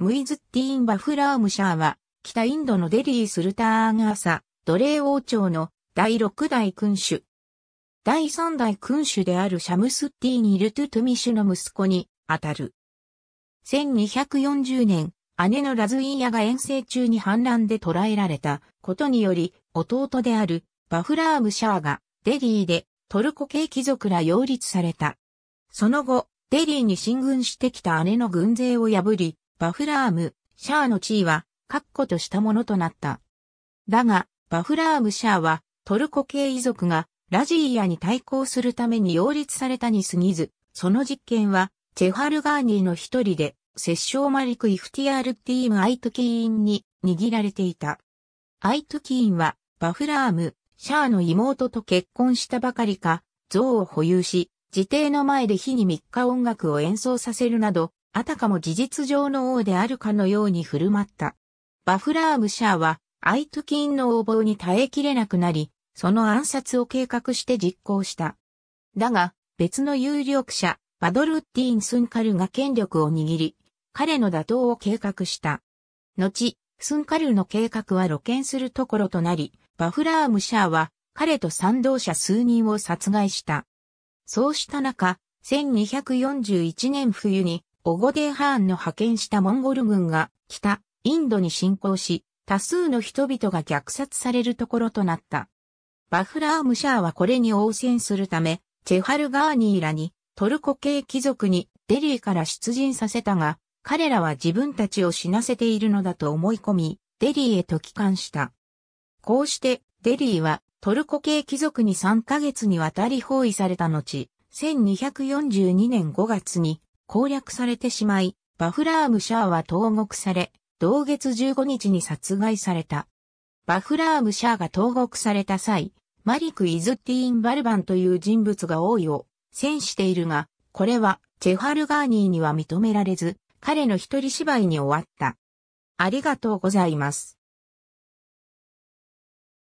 ムイズッティーン・バフラームシャーは、北インドのデリー・スルターン・アーサ、奴隷王朝の第6代君主。第3代君主であるシャムスッティーニ・ルトゥトゥミシュの息子にあたる。1240年、姉のラズイーヤが遠征中に反乱で捕らえられたことにより、弟であるバフラームシャーがデリーでトルコ系貴族ら擁立された。その後、デリーに進軍してきた姉の軍勢を破り、バフラーム、シャーの地位は、確固としたものとなった。だが、バフラーム・シャーは、トルコ系遺族が、ラジーヤに対抗するために擁立されたに過ぎず、その実験は、チェハルガーニーの一人で、殺政マリク・イフティアール・ティーム・アイトキーンに握られていた。アイトキーンは、バフラーム、シャーの妹と結婚したばかりか、像を保有し、自邸の前で日に3日音楽を演奏させるなど、あたかも事実上の王であるかのように振る舞った。バフラームシャーは、アイトキンの横暴に耐えきれなくなり、その暗殺を計画して実行した。だが、別の有力者、バドルッディン・スンカルが権力を握り、彼の打倒を計画した。後、スンカルの計画は露見するところとなり、バフラームシャーは彼と賛同者数人を殺害した。そうした中、1241年冬にオゴデーハーンの派遣したモンゴル軍が北、インドに侵攻し、多数の人々が虐殺されるところとなった。バフラームシャーはこれに応戦するため、チェハルガーニーらにトルコ系貴族にデリーから出陣させたが、彼らは自分たちを死なせているのだと思い込み、デリーへと帰還した。こうして、デリーはトルコ系貴族に3ヶ月にわたり包囲された後、1242年5月に攻略されてしまい、バフラーム・シャーは投獄され、同月15日に殺害された。バフラーム・シャーが投獄された際、マリク・イズティーン・バルバンという人物が王位を戦しているが、これはチェハルガーニーには認められず、彼の一人芝居に終わった。ありがとうございます。